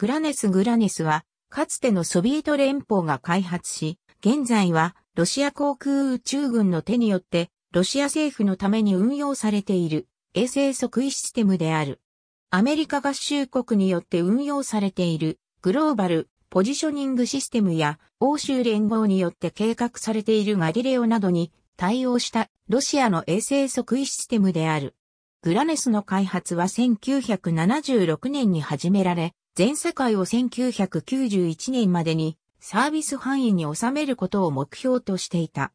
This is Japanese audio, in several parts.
グラネスグラネスは、かつてのソビエト連邦が開発し、現在はロシア航空宇宙軍の手によって、ロシア政府のために運用されている衛星測位システムである。アメリカ合衆国によって運用されているグローバルポジショニングシステムや欧州連合によって計画されているガリレオなどに対応したロシアの衛星測位システムである。グラネスの開発は1976年に始められ、全世界を1991年までにサービス範囲に収めることを目標としていた。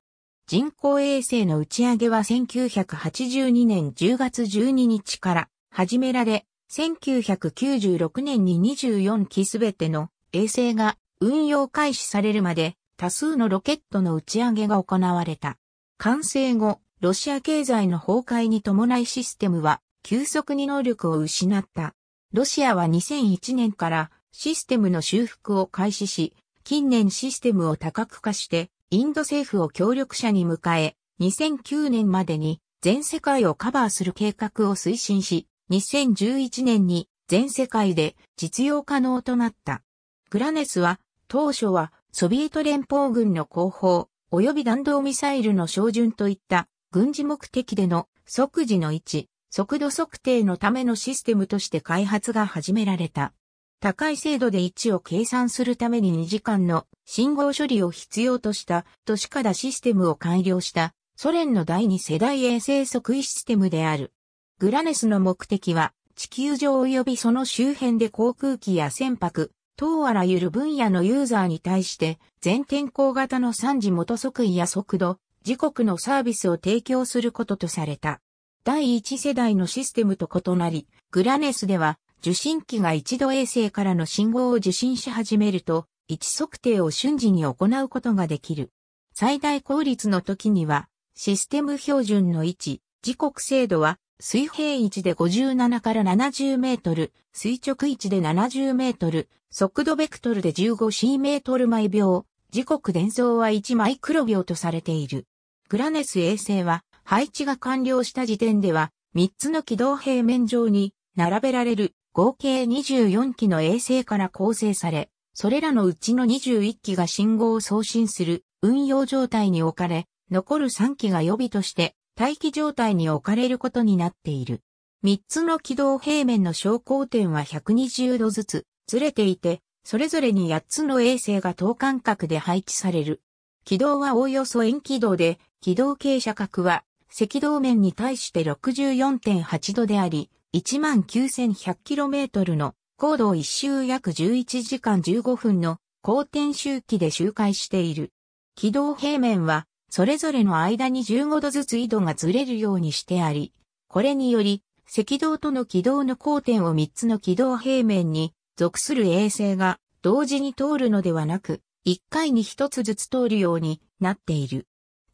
人工衛星の打ち上げは1982年10月12日から始められ、1996年に24機すべての衛星が運用開始されるまで多数のロケットの打ち上げが行われた。完成後、ロシア経済の崩壊に伴いシステムは急速に能力を失った。ロシアは2001年からシステムの修復を開始し、近年システムを多角化して、インド政府を協力者に迎え、2009年までに全世界をカバーする計画を推進し、2011年に全世界で実用可能となった。グラネスは当初はソビエト連邦軍の後方及び弾道ミサイルの照準といった軍事目的での即時の位置、速度測定のためのシステムとして開発が始められた。高い精度で位置を計算するために2時間の信号処理を必要とした都市からシステムを改良したソ連の第2世代衛星測位システムである。グラネスの目的は地球上及びその周辺で航空機や船舶、等あらゆる分野のユーザーに対して全天候型の3時元測位や速度、時刻のサービスを提供することとされた。第1世代のシステムと異なり、グラネスでは受信機が一度衛星からの信号を受信し始めると、位置測定を瞬時に行うことができる。最大効率の時には、システム標準の位置、時刻精度は水平位置で57から70メートル、垂直位置で70メートル、速度ベクトルで 15C メートル毎秒、時刻伝送は1マイクロ秒とされている。グラネス衛星は配置が完了した時点では、3つの軌道平面上に並べられる合計24機の衛星から構成され、それらのうちの21機が信号を送信する運用状態に置かれ、残る3機が予備として待機状態に置かれることになっている。3つの軌道平面の昇降点は120度ずつずれていて、それぞれに8つの衛星が等間隔で配置される。軌道はおおよそ円軌道で、軌道傾斜角は赤道面に対して64.8度であり、19,100km の高度を一周約11時間15分の公転周期で周回している。軌道平面は、それぞれの間に15度ずつ緯度がずれるようにしてあり、これにより、赤道との軌道の交点を3つの軌道平面に属する衛星が同時に通るのではなく、1回に1つずつ通るようになっている。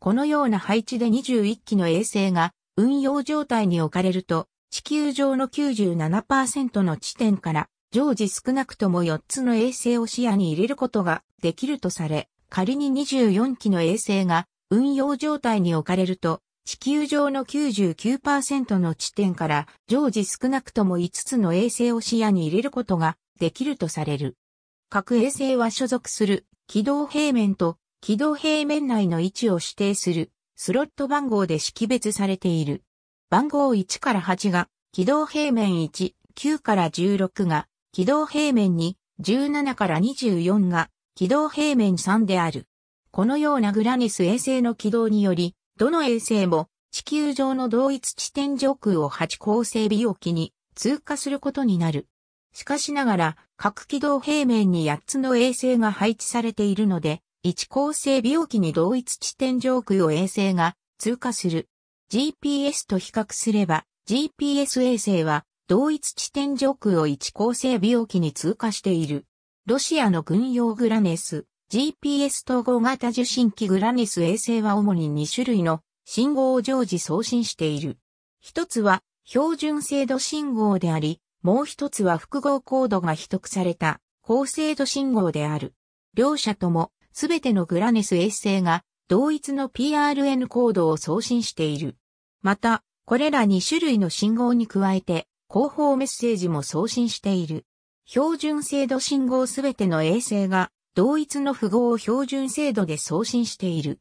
このような配置で21機の衛星が運用状態に置かれると、地球上の97%の地点から常時少なくとも4つの衛星を視野に入れることができるとされ、仮に24機の衛星が運用状態に置かれると、地球上の99%の地点から常時少なくとも5つの衛星を視野に入れることができるとされる。各衛星は所属する軌道平面と軌道平面内の位置を指定するスロット番号で識別されている。番号1から8が軌道平面1、9から16が軌道平面2、17から24が軌道平面3である。このようなグラニス衛星の軌道により、どの衛星も地球上の同一地点上空を8構成尾沖に通過することになる。しかしながら、各軌道平面に8つの衛星が配置されているので、一構成病気に同一地点上空を衛星が通過する。GPS と比較すれば、GPS 衛星は同一地点上空を一構成病気に通過している。ロシアの軍用グラネス、GPS 統合型受信機グラネス衛星は主に2種類の信号を常時送信している。一つは標準精度信号であり、もう一つは複合コードが秘匿された高精度信号である。両者ともすべてのグラネス衛星が同一の PRN コードを送信している。また、これら2種類の信号に加えて、広報メッセージも送信している。標準精度信号すべての衛星が同一の符号を標準精度で送信している。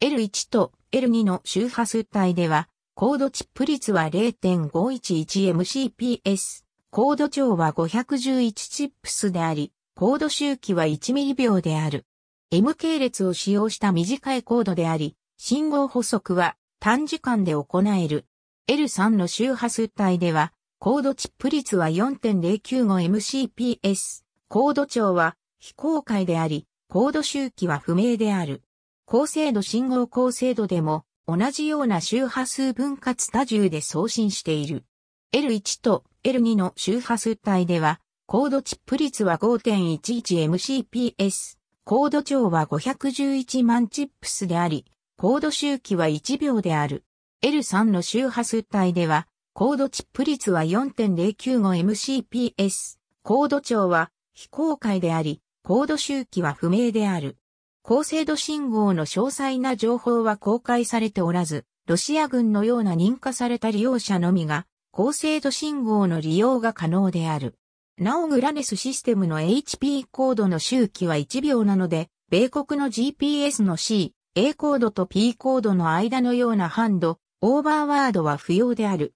L1 と L2 の周波数帯では、コードチップ率は 0.511mCps、コード長は511チップスであり、コード周期は1ミリ秒である。M 系列を使用した短いコードであり、信号補足は短時間で行える。L3 の周波数帯では、コードチップ率は 4.095MCPS。コード長は非公開であり、コード周期は不明である。高精度信号高精度でも同じような周波数分割多重で送信している。L1 と L2 の周波数帯では、コードチップ率は 5.11MCPS。高度長は511万チップスであり、高度周期は1秒である。L3 の周波数帯では、高度チップ率は 4.095mCps。高度長は非公開であり、高度周期は不明である。高精度信号の詳細な情報は公開されておらず、ロシア軍のような認可された利用者のみが、高精度信号の利用が可能である。なおグラネスシステムの HP コードの周期は1秒なので、米国の GPS の C、A コードと P コードの間のようなハンド、オーバーワードは不要である。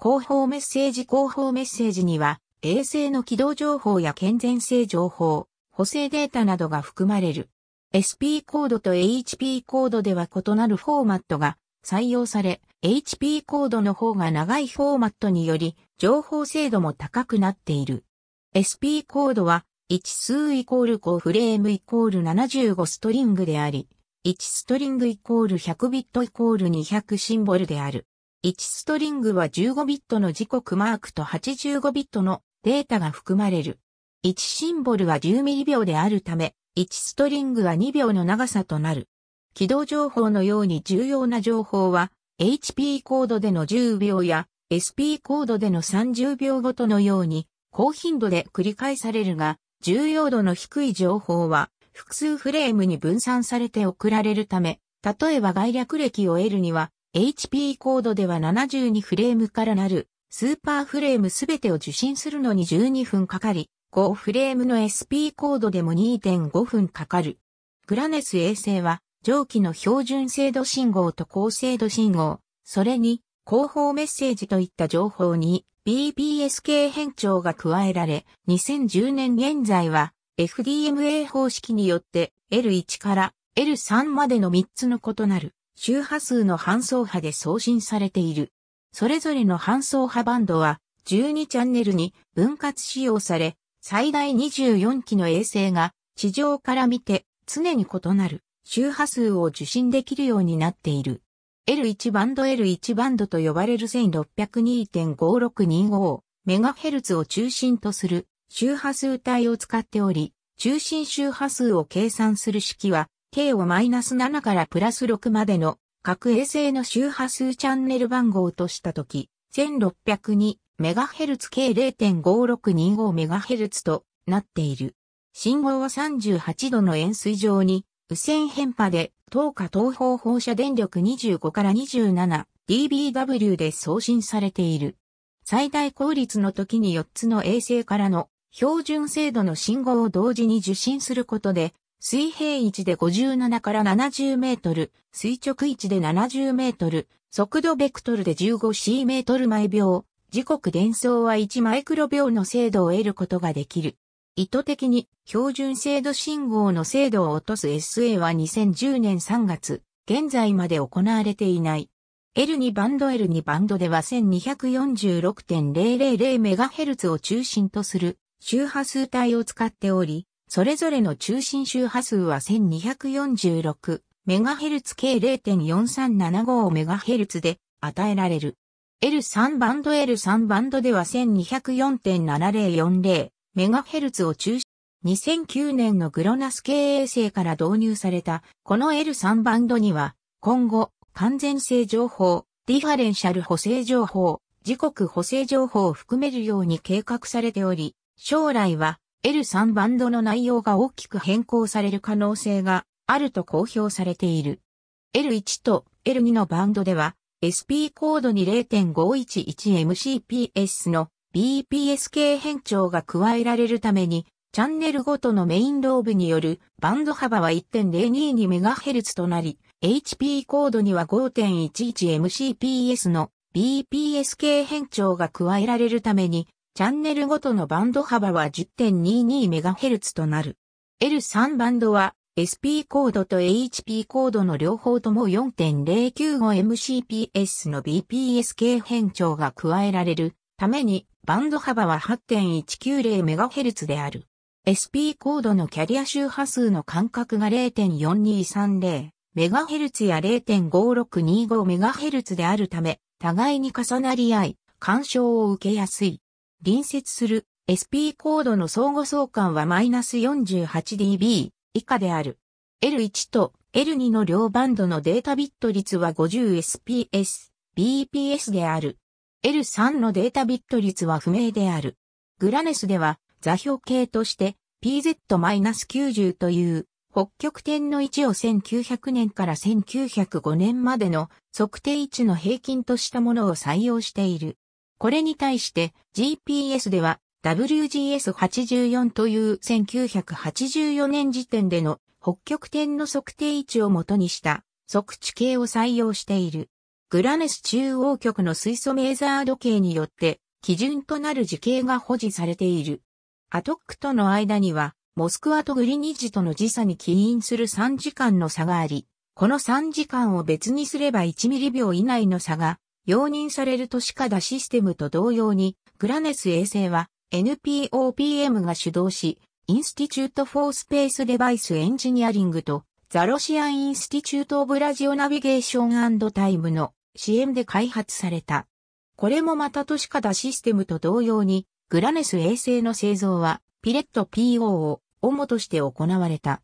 広報メッセージ広報メッセージには、衛星の軌道情報や健全性情報、補正データなどが含まれる。SP コードと HP コードでは異なるフォーマットが採用され、HP コードの方が長いフォーマットにより、情報精度も高くなっている。SP コードは、1数イコール5フレームイコール75ストリングであり、1ストリングイコール100ビットイコール200シンボルである。1ストリングは15ビットの時刻マークと85ビットのデータが含まれる。1シンボルは10ミリ秒であるため、1ストリングは2秒の長さとなる。起動情報のように重要な情報は、HP コードでの10秒や SP コードでの30秒ごとのように、高頻度で繰り返されるが、重要度の低い情報は複数フレームに分散されて送られるため、例えば概略歴を得るには、HP コードでは72フレームからなるスーパーフレームすべてを受信するのに12分かかり、5フレームの SP コードでも2.5分かかる。グラネス衛星は上記の標準精度信号と高精度信号、それに広報メッセージといった情報に BPSK 変調が加えられ、2010年現在は FDMA 方式によって L1 から L3 までの3つの異なる周波数の搬送波で送信されている。それぞれの搬送波バンドは12チャンネルに分割使用され、最大24機の衛星が地上から見て常に異なる周波数を受信できるようになっている。L1 バンド L1 バンドと呼ばれる 1602.5625MHz を中心とする周波数帯を使っており、中心周波数を計算する式は、K をマイナス7からプラス6までの各衛星の周波数チャンネル番号としたとき、1602MHz 計 0.5625MHz となっている。信号は38度の円錐状に、右線変波で東下東方放射電力25から 27dBW で送信されている。最大効率の時に4つの衛星からの標準精度の信号を同時に受信することで、水平位置で57から70メートル、垂直位置で70メートル、速度ベクトルで 15C メートル毎秒、時刻伝送は1マイクロ秒の精度を得ることができる。意図的に標準精度信号の精度を落とす SA は2010年3月、現在まで行われていない。L2 バンド L2 バンドでは 1246.000MHz を中心とする周波数帯を使っており、それぞれの中心周波数は 1246MHz 計 0.4375MHz で与えられる。L3 バンド L3 バンドでは1204.7040メガヘルツを中心2009年のグロナス経衛星から導入された、この L3 バンドには、今後、完全性情報、ディファレンシャル補正情報、時刻補正情報を含めるように計画されており、将来は L3 バンドの内容が大きく変更される可能性があると公表されている。L1 と L2 のバンドでは、SP コードに 0.511MCPS の BPS 系変調が加えられるために、チャンネルごとのメインローブによるバンド幅は 1.022MHz となり、HP コードには 5.11MCPS の BPS 系変調が加えられるために、チャンネルごとのバンド幅は 10.22MHz となる。L3 バンドは SP コードと HP コードの両方とも 4.095MCPS の BPS 系変調が加えられるために、バンド幅は 8.190MHz である。SP コードのキャリア周波数の間隔が 0.4230MHz や 0.5625MHz であるため、互いに重なり合い、干渉を受けやすい。隣接する SP コードの相互相関はマイナス -48dB 以下である。L1 と L2 の両バンドのデータビット率は 50SPS、BPS である。L3 のデータビット率は不明である。グラネスでは座標系として PZ-90 という北極点の位置を1900年から1905年までの測定位置の平均としたものを採用している。これに対して GPS では WGS84 という1984年時点での北極点の測定位置を元にした測地形を採用している。グラネス中央局の水素メーザー時計によって基準となる時計が保持されている。アトックとの間には、モスクワとグリニッジとの時差に起因する3時間の差があり、この3時間を別にすれば1ミリ秒以内の差が容認される都市化だシステムと同様に、グラネス衛星は NPOPM が主導し、インスティチュート・フォー・スペース・デバイス・エンジニアリングとザロシアン・インスティチュート・オブ・ラジオ・ナビゲーション・タイムの支援で開発された。これもまた都市化だシステムと同様に、グラネス衛星の製造は、ピレット PO を主として行われた。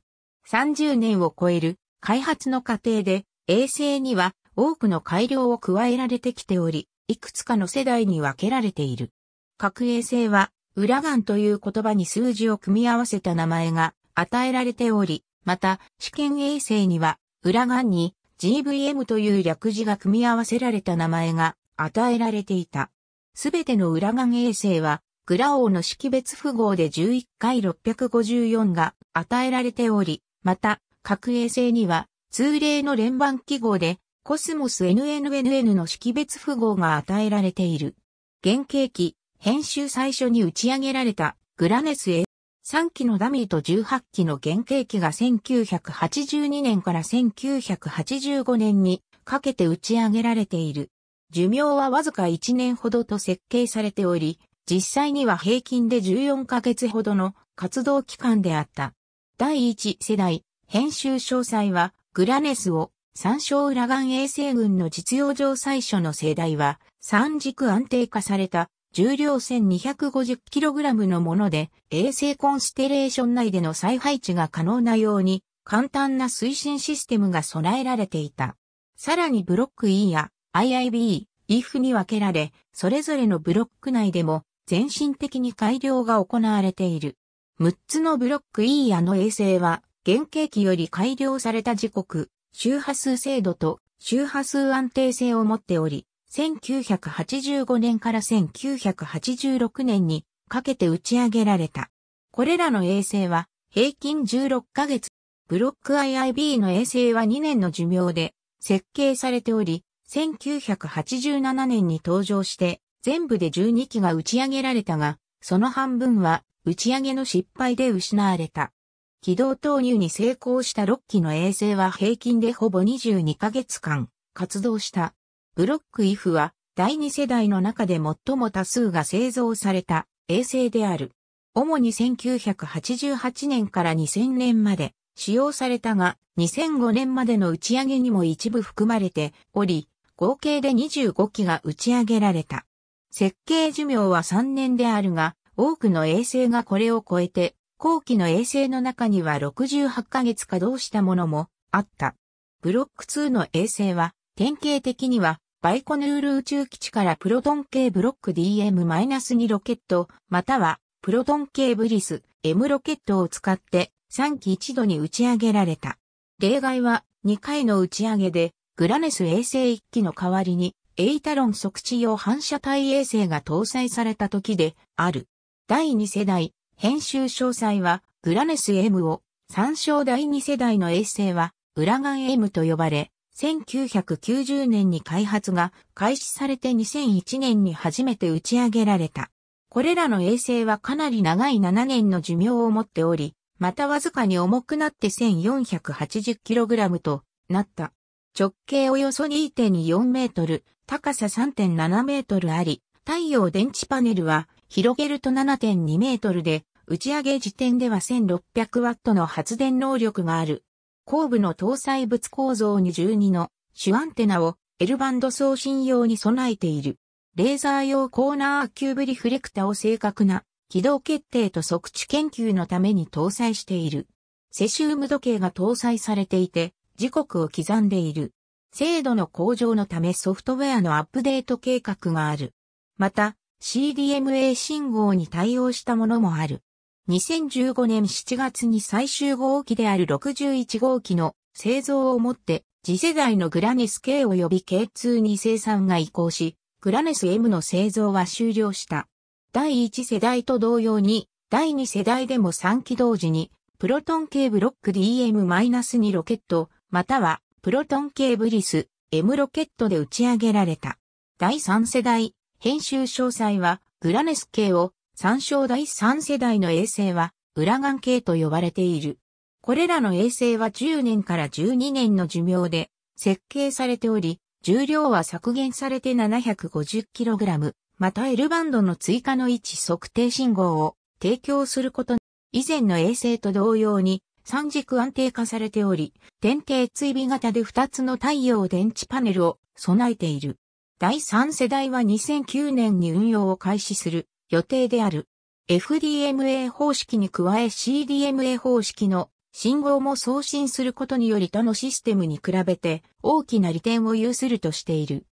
30年を超える開発の過程で、衛星には多くの改良を加えられてきており、いくつかの世代に分けられている。核衛星は、裏眼という言葉に数字を組み合わせた名前が与えられており、また、試験衛星には、裏眼に GVM という略字が組み合わせられた名前が与えられていた。すべての裏眼衛星は、グラオーの識別符号で11回654が与えられており、また、各衛星には通例の連番記号で、コスモス NNNN の識別符号が与えられている。原型機、編集最初に打ち上げられたグラネス3機のダミーと18機の原型機が1982年から1985年にかけて打ち上げられている。寿命はわずか1年ほどと設計されており、実際には平均で14ヶ月ほどの活動期間であった。第1世代編集詳細はグラネスを参照裏岸衛星群の実用上最初の世代は三軸安定化された重量 1250kg のもので、衛星コンステレーション内での再配置が可能なように、簡単な推進システムが備えられていた。さらにブロック E や IIB、IF に分けられ、それぞれのブロック内でも全身的に改良が行われている。6つのブロック E やの衛星は、原型機より改良された時刻、周波数精度と周波数安定性を持っており、1985年から1986年にかけて打ち上げられた。これらの衛星は平均16ヶ月、ブロック IIB の衛星は2年の寿命で設計されており、1987年に登場して全部で12機が打ち上げられたが、その半分は打ち上げの失敗で失われた。軌道投入に成功した6機の衛星は平均でほぼ22ヶ月間活動した。ブロック IF は第2世代の中で最も多数が製造された衛星である。主に1988年から2000年まで使用されたが、2005年までの打ち上げにも一部含まれており、合計で25機が打ち上げられた。設計寿命は3年であるが、多くの衛星がこれを超えて、後期の衛星の中には68ヶ月稼働したものもあった。ブロック2の衛星は、典型的にはバイコヌール宇宙基地からプロトン系ブロック DM-2 ロケット、またはプロトン系ブリス M ロケットを使って3機一度に打ち上げられた。例外は2回の打ち上げでグラネス衛星1機の代わりにエイタロン測地用反射体衛星が搭載された時である。第2世代編集詳細はグラネス M を参照第2世代の衛星は、ウラガン M と呼ばれ、1990年に開発が開始されて2001年に初めて打ち上げられた。これらの衛星はかなり長い7年の寿命を持っており、またわずかに重くなって 1480kg となった。直径およそ2.4メートル、高さ3.7メートルあり、太陽電池パネルは広げると7.2メートルで、打ち上げ時点では1600ワットの発電能力がある。後部の搭載物構造に12の主アンテナを L バンド送信用に備えている。レーザー用コーナーキューブリフレクタを正確な軌道決定と測地研究のために搭載している。セシウム時計が搭載されていて、時刻を刻んでいる。精度の向上のためソフトウェアのアップデート計画がある。また、CDMA 信号に対応したものもある。2015年7月に最終号機である61号機の製造をもって次世代のグラネス K 及び K2 に生産が移行し、グラネス M の製造は終了した。第1世代と同様に、第2世代でも3期同時に、プロトン系ブロック DM-2 ロケット、または、プロトン系ブリス、M ロケットで打ち上げられた。第3世代、編集詳細は、グラネス系を参照第3世代の衛星は、裏眼系と呼ばれている。これらの衛星は10年から12年の寿命で設計されており、重量は削減されて 750kg、また L バンドの追加の位置測定信号を提供すること以前の衛星と同様に三軸安定化されており、天底追尾型で2つの太陽電池パネルを備えている。第3世代は2009年に運用を開始する予定である。FDMA 方式に加え CDMA 方式の信号も送信することにより他のシステムに比べて大きな利点を有するとしている。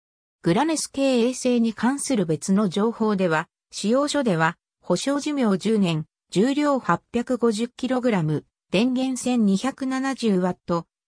グラネス系衛星に関する別の情報では、使用書では、保証寿命10年、重量 850kg、電源 1270W、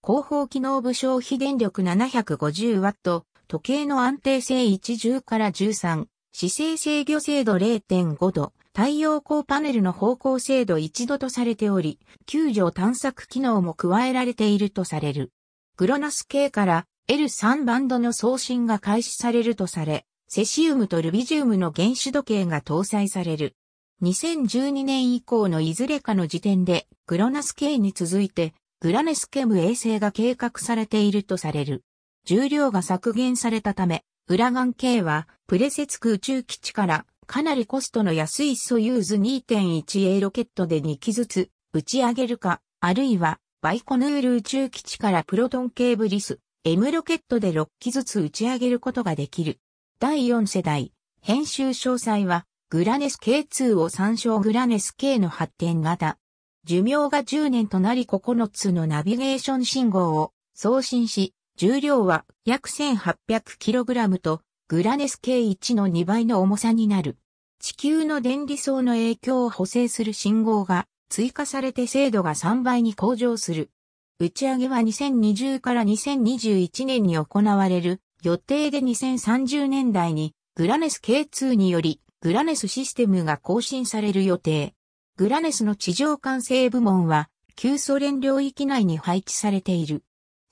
広報機能部消費電力 750W、時計の安定性10から13、姿勢制御精度0.5度、太陽光パネルの方向精度1度とされており、救助探索機能も加えられているとされる。グロナス系から L3 バンドの送信が開始されるとされ、セシウムとルビジウムの原子時計が搭載される。2012年以降のいずれかの時点で、グロナス系に続いて、グラネスケム衛星が計画されているとされる。重量が削減されたため、ウラガン K は、プレセツク宇宙基地からかなりコストの安いソユーズ 2.1A ロケットで2機ずつ打ち上げるか、あるいは、バイコヌール宇宙基地からプロトンケーブリス、M ロケットで6機ずつ打ち上げることができる。第4世代、編集詳細は、グラネス K2 を参照グラネス K の発展型。寿命が10年となり9つのナビゲーション信号を送信し、重量は約 1800kg とグラネス k 1の2倍の重さになる。地球の電離層の影響を補正する信号が追加されて精度が3倍に向上する。打ち上げは2020から2021年に行われる予定で2030年代にグラネス K2 によりグラネスシステムが更新される予定。グラネスの地上管制部門は旧ソ連領域内に配置されている。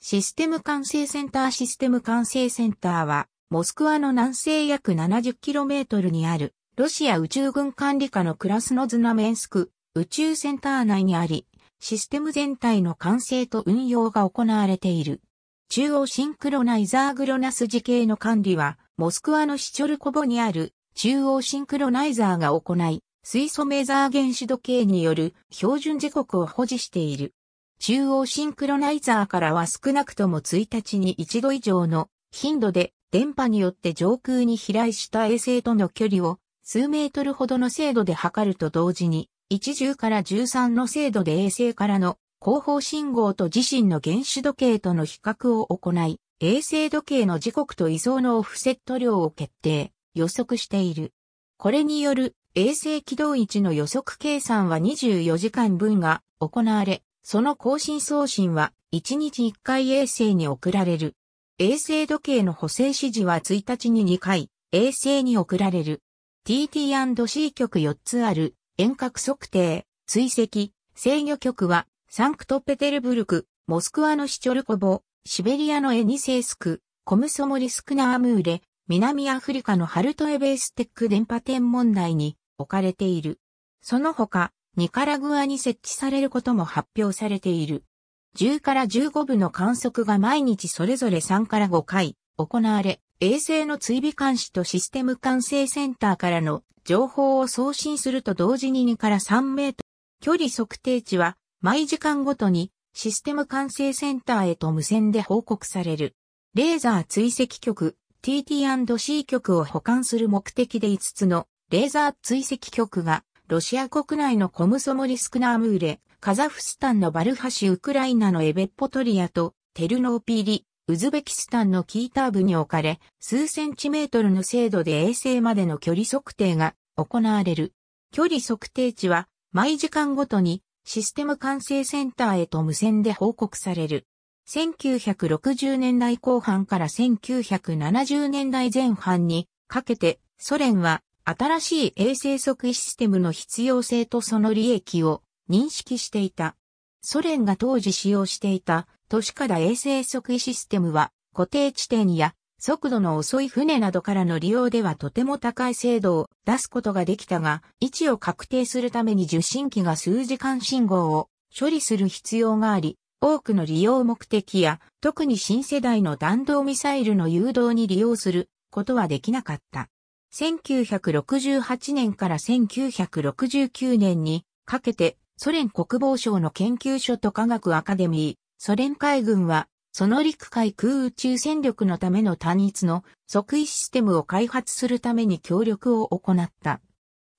システム管制センターシステム管制センターは、モスクワの南西約 70km にある、ロシア宇宙軍管理下のクラスノズナメンスク宇宙センター内にあり、システム全体の完成と運用が行われている。中央シンクロナイザーグロナス時計の管理は、モスクワのシチョルコボにある中央シンクロナイザーが行い、水素メザー原子時計による標準時刻を保持している。中央シンクロナイザーからは少なくとも1日に1度以上の頻度で電波によって上空に飛来した衛星との距離を数メートルほどの精度で測ると同時に10から13の精度で衛星からの後方信号と自身の原子時計との比較を行い、衛星時計の時刻と位相のオフセット量を決定、予測している。これによる衛星軌道位置の予測計算は24時間分が行われ、その更新送信は1日1回衛星に送られる。衛星時計の補正指示は1日に2回、衛星に送られる。TT&C 局4つある、遠隔測定、追跡、制御局は、サンクトペテルブルク、モスクワのシチョルコボ、シベリアのエニセースク、コムソモリスクナームーレ、南アフリカのハルトエベーステック電波天文台に置かれている。その他、ニカラグアに設置されることも発表されている。10から15部の観測が毎日それぞれ3から5回行われ、衛星の追尾監視とシステム管制センターからの情報を送信すると同時に2から3メートル。距離測定値は毎時間ごとにシステム管制センターへと無線で報告される。レーザー追跡局 TT&C 局を保管する目的で5つのレーザー追跡局がロシア国内のコムソモリスクナームーレ、カザフスタンのバルハシ、ウクライナのエベッポトリアとテルノーピリ、ウズベキスタンのキーター部に置かれ、数センチメートルの精度で衛星までの距離測定が行われる。距離測定値は毎時間ごとにシステム管制センターへと無線で報告される。1960年代後半から1970年代前半にかけてソ連は新しい衛星測位システムの必要性とその利益を認識していた。ソ連が当時使用していた都市から衛星測位システムは固定地点や速度の遅い船などからの利用ではとても高い精度を出すことができたが、位置を確定するために受信機が数時間信号を処理する必要があり、多くの利用目的や特に新世代の弾道ミサイルの誘導に利用することはできなかった。1968年から1969年にかけてソ連国防省の研究所と科学アカデミー、ソ連海軍は、その陸海空宇宙戦力のための単一の即位システムを開発するために協力を行った。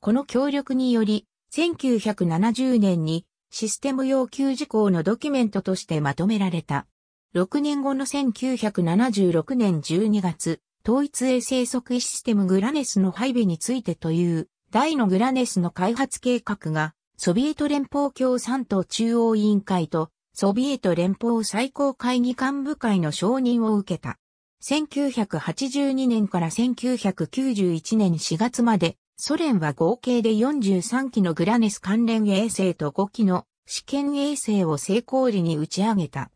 この協力により、1970年にシステム要求事項のドキュメントとしてまとめられた。6年後の1976年12月、統一衛星測位システムグラネスの配備についてという、大のグラネスの開発計画が、ソビエト連邦共産党中央委員会と、ソビエト連邦最高会議幹部会の承認を受けた。1982年から1991年4月まで、ソ連は合計で43機のグラネス関連衛星と5機の試験衛星を成功裏に打ち上げた。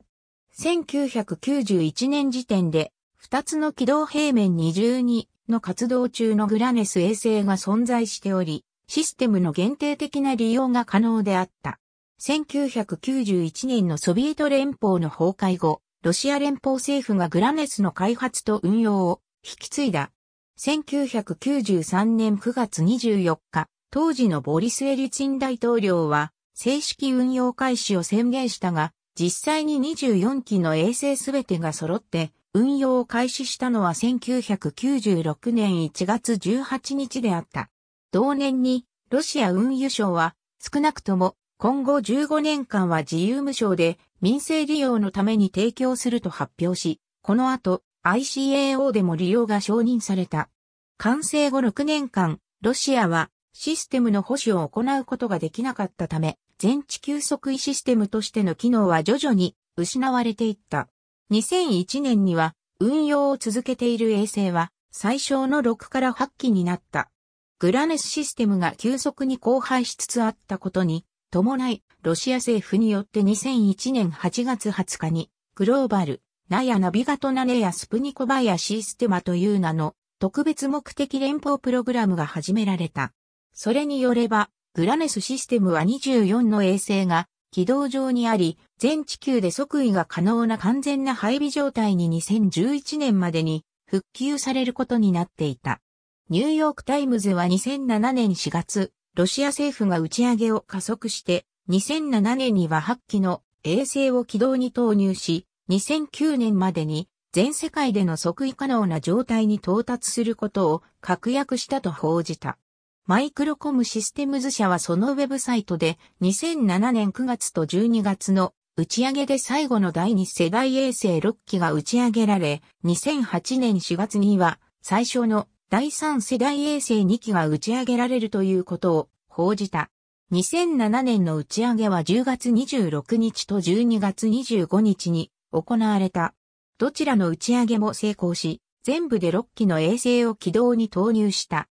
1991年時点で二つの軌道平面22の活動中のグラネス衛星が存在しており、システムの限定的な利用が可能であった。1991年のソビエト連邦の崩壊後、ロシア連邦政府がグラネスの開発と運用を引き継いだ。1993年9月24日、当時のボリス・エリツィン大統領は正式運用開始を宣言したが、実際に24機の衛星すべてが揃って運用を開始したのは1996年1月18日であった。同年にロシア運輸省は少なくとも今後15年間は自由無償で民生利用のために提供すると発表し、この後 ICAO でも利用が承認された。完成後6年間、ロシアはシステムの保守を行うことができなかったため、全地球測位システムとしての機能は徐々に失われていった。2001年には運用を続けている衛星は最小の6から8機になった。グラネスシステムが急速に荒廃しつつあったことに伴い、ロシア政府によって2001年8月20日にグローバル、ナヤナビガトナネやスプニコバヤシステマという名の特別目的連邦プログラムが始められた。それによれば、グラネスシステムは24の衛星が軌道上にあり、全地球で即位が可能な完全な配備状態に2011年までに復旧されることになっていた。ニューヨークタイムズは2007年4月、ロシア政府が打ち上げを加速して、2007年には8機の衛星を軌道に投入し、2009年までに全世界での即位可能な状態に到達することを確約したと報じた。マイクロコムシステムズ社はそのウェブサイトで2007年9月と12月の打ち上げで最後の第2世代衛星6機が打ち上げられ、2008年4月には最初の第3世代衛星2機が打ち上げられるということを報じた。2007年の打ち上げは10月26日と12月25日に行われた。どちらの打ち上げも成功し、全部で6機の衛星を軌道に投入した。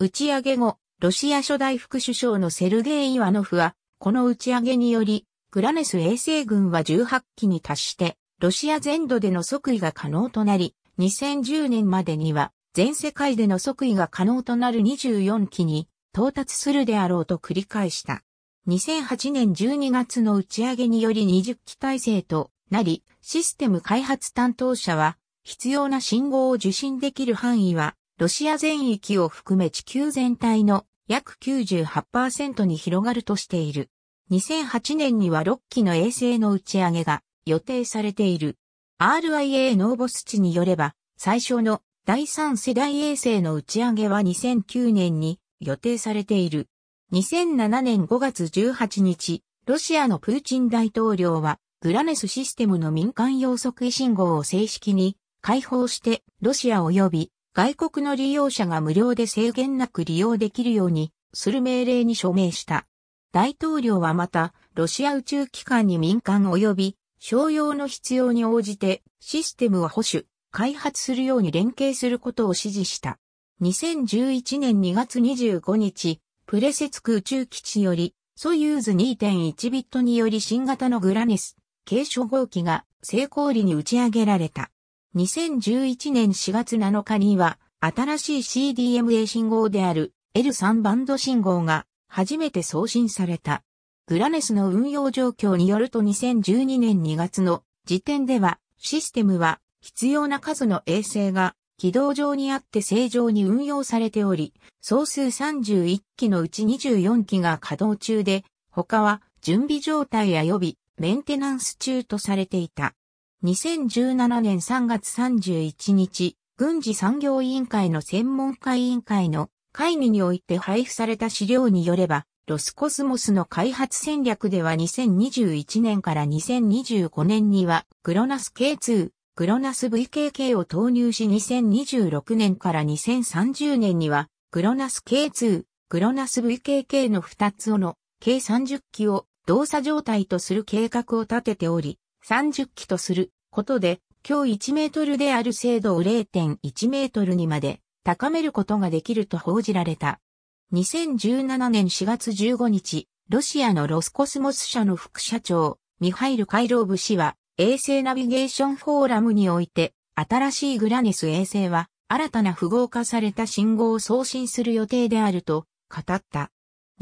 打ち上げ後、ロシア初代副首相のセルゲイ・イワノフは、この打ち上げにより、グラネス衛星群は18機に達して、ロシア全土での即位が可能となり、2010年までには全世界での即位が可能となる24機に到達するであろうと繰り返した。2008年12月の打ち上げにより20機体制となり、システム開発担当者は、必要な信号を受信できる範囲は、ロシア全域を含め地球全体の約98%に広がるとしている。2008年には6機の衛星の打ち上げが予定されている。RIA ノーボス値によれば、最初の第3世代衛星の打ち上げは2009年に予定されている。2007年5月18日、ロシアのプーチン大統領は、グラネスシステムの民間要測位信号を正式に開放して、ロシア及び外国の利用者が無料で制限なく利用できるようにする命令に署名した。大統領はまた、ロシア宇宙機関に民間及び商用の必要に応じてシステムを保守、開発するように連携することを指示した。2011年2月25日、プレセツク宇宙基地より、ソユーズ2.1ビットにより新型のグラネス、軽初号機が成功裏に打ち上げられた。2011年4月7日には、新しい CDMA 信号である L3 バンド信号が初めて送信された。グラネスの運用状況によると2012年2月の時点では、システムは必要な数の衛星が軌道上にあって正常に運用されており、総数31機のうち24機が稼働中で、他は準備状態や予備、メンテナンス中とされていた。2017年3月31日、軍事産業委員会の専門家委員会の会議において配布された資料によれば、ロスコスモスの開発戦略では2021年から2025年には、クロナス K2、クロナス VKK を投入し2026年から2030年には、クロナス K2、クロナス VKK の2つをの、計30機を動作状態とする計画を立てており、30機とすることで、今日1メートルである精度を0.1メートルにまで高めることができると報じられた。2017年4月15日、ロシアのロスコスモス社の副社長、ミハイル・カイローブ氏は、衛星ナビゲーションフォーラムにおいて、新しいグラネス衛星は、新たな符号化された信号を送信する予定であると、語った。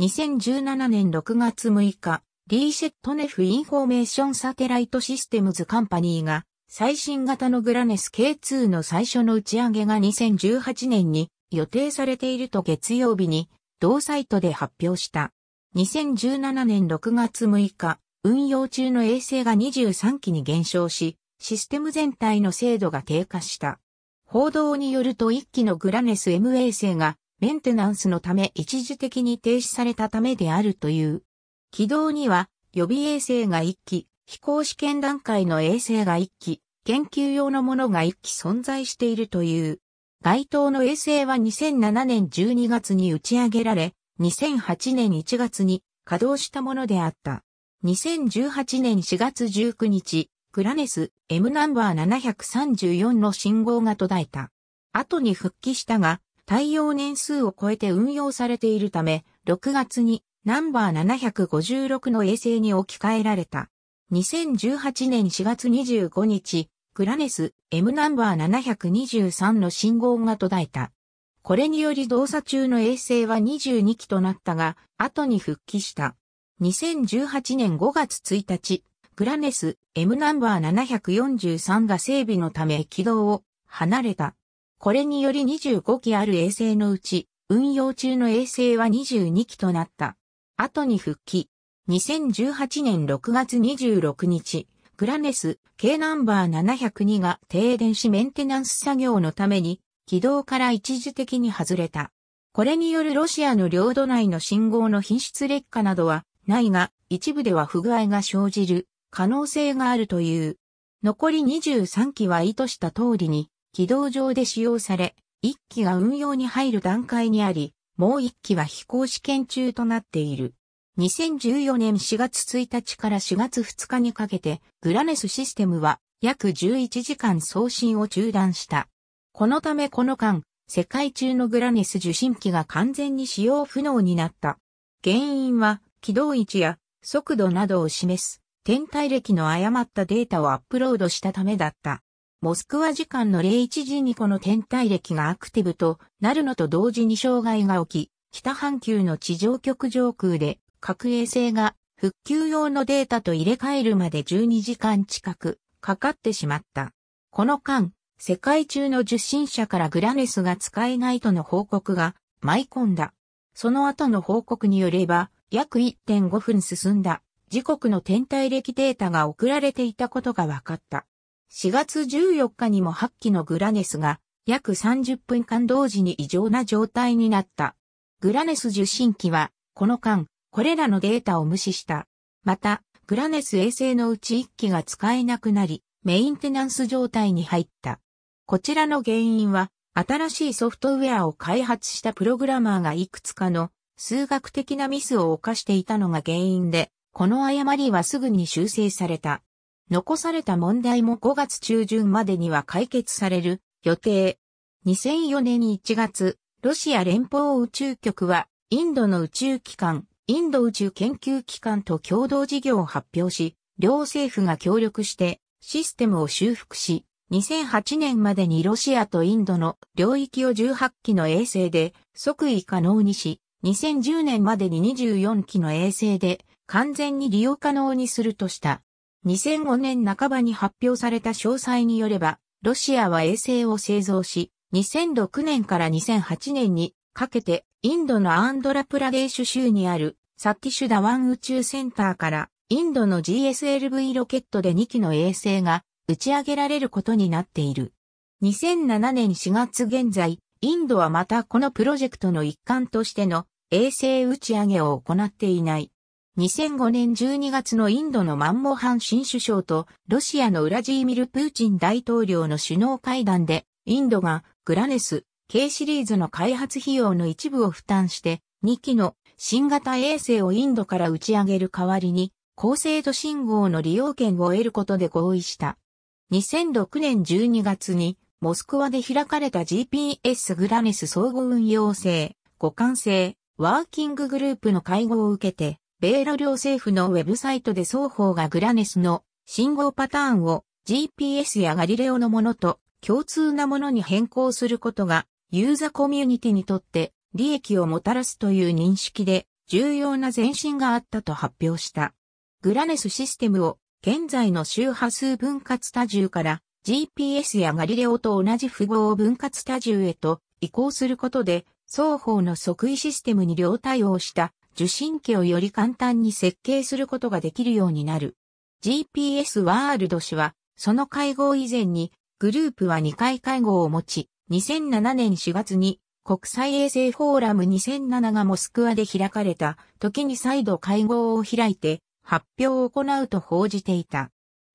2017年6月6日、リーシェットネフインフォーメーションサテライトシステムズカンパニーが最新型のグラネス K2 の最初の打ち上げが2018年に予定されていると月曜日に同サイトで発表した。2017年6月6日、運用中の衛星が23機に減少し、システム全体の精度が低下した。報道によると1機のグラネス M 衛星がメンテナンスのため一時的に停止されたためであるという。軌道には予備衛星が1機、飛行試験段階の衛星が1機、研究用のものが一機存在しているという。該当の衛星は2007年12月に打ち上げられ、2008年1月に稼働したものであった。2018年4月19日、クラネス M ナンバー734の信号が途絶えた。後に復帰したが、対応年数を超えて運用されているため、6月にナンバー756の衛星に置き換えられた。2018年4月25日、グラネス M ナンバー723の信号が途絶えた。これにより動作中の衛星は22機となったが、後に復帰した。2018年5月1日、グラネス M ナンバー743が整備のため軌道を離れた。これにより25機ある衛星のうち、運用中の衛星は22機となった。後に復帰。2018年6月26日、グラネス、K ナンバー702が停電しメンテナンス作業のために、軌道から一時的に外れた。これによるロシアの領土内の信号の品質劣化などはないが、一部では不具合が生じる可能性があるという。残り23機は意図した通りに軌道上で使用され、1機が運用に入る段階にあり、もう1機は飛行試験中となっている。2014年4月1日から4月2日にかけて、グラネスシステムは約11時間送信を中断した。このためこの間、世界中のグラネス受信機が完全に使用不能になった。原因は、軌道位置や速度などを示す、天体歴の誤ったデータをアップロードしたためだった。モスクワ時間の01時にこの天体歴がアクティブとなるのと同時に障害が起き、北半球の地上局上空で各衛星が復旧用のデータと入れ替えるまで12時間近くかかってしまった。この間、世界中の受信者からグラネスが使えないとの報告が舞い込んだ。その後の報告によれば、約1.5分進んだ時刻の天体歴データが送られていたことが分かった。4月14日にも8機のグラネスが約30分間同時に異常な状態になった。グラネス受信機は、この間、これらのデータを無視した。また、グラネス衛星のうち1機が使えなくなり、メインテナンス状態に入った。こちらの原因は、新しいソフトウェアを開発したプログラマーがいくつかの数学的なミスを犯していたのが原因で、この誤りはすぐに修正された。残された問題も5月中旬までには解決される予定。2004年1月、ロシア連邦宇宙局は、インドの宇宙機関インド宇宙研究機関と共同事業を発表し、両政府が協力してシステムを修復し、2008年までにロシアとインドの領域を18機の衛星で即位可能にし、2010年までに24機の衛星で完全に利用可能にするとした。2005年半ばに発表された詳細によれば、ロシアは衛星を製造し、2006年から2008年にかけて、インドのアンドラプラデーシュ州にあるサティシュダワン宇宙センターからインドの GSLV ロケットで2機の衛星が打ち上げられることになっている。2007年4月現在、インドはまたこのプロジェクトの一環としての衛星打ち上げを行っていない。2005年12月のインドのマンモハン新首相とロシアのウラジーミル・プーチン大統領の首脳会談で、インドがグラネス、K シリーズの開発費用の一部を負担して、2機の新型衛星をインドから打ち上げる代わりに、高精度信号の利用権を得ることで合意した。2006年12月に、モスクワで開かれた GPS グラネス総合運用性、互換性、ワーキンググループの会合を受けて、米ロ両政府のウェブサイトで双方がグラネスの信号パターンを GPS やガリレオのものと共通なものに変更することがユーザコミュニティにとって利益をもたらすという認識で重要な前進があったと発表した。グラネスシステムを現在の周波数分割多重から GPS やガリレオと同じ符号分割多重へと移行することで双方の即位システムに両対応した受信機をより簡単に設計することができるようになる。GPS ワールド氏はその会合以前にグループは2回会合を持ち2007年4月に国際衛星フォーラム2007がモスクワで開かれた時に再度会合を開いて発表を行うと報じていた。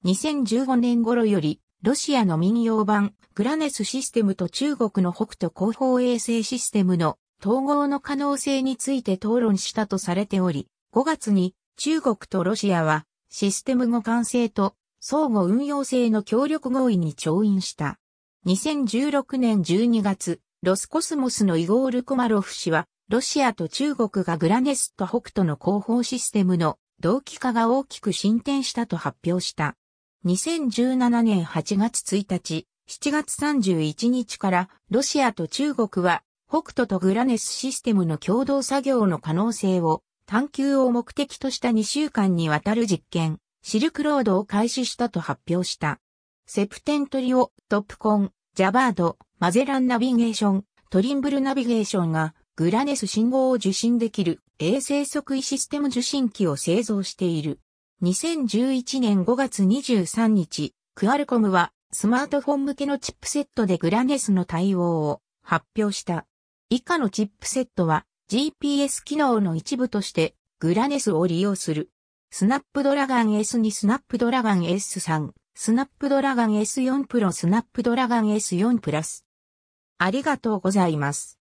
2015年頃よりロシアの民謡版グラネスシステムと中国の北斗広報衛星システムの統合の可能性について討論したとされており、5月に中国とロシアはシステム互換性と相互運用性の協力合意に調印した。2016年12月、ロスコスモスのイゴール・コマロフ氏は、ロシアと中国がグラネスト北斗の広報システムの同期化が大きく進展したと発表した。2017年8月1日、7月31日からロシアと中国は北斗とグラネスシステムの共同作業の可能性を探求を目的とした2週間にわたる実験、シルクロードを開始したと発表した。セプテントリオ、トップコン、ジャバード、マゼランナビゲーション、トリンブルナビゲーションがグラネス信号を受信できる衛星測位システム受信機を製造している。2011年5月23日、クアルコムはスマートフォン向けのチップセットでグラネスの対応を発表した。以下のチップセットは GPS 機能の一部としてグラネスを利用する。スナップドラガン S にスナップドラガン S3、スナップドラガン S4 プロスナップドラガン S4 プラス。ありがとうございます。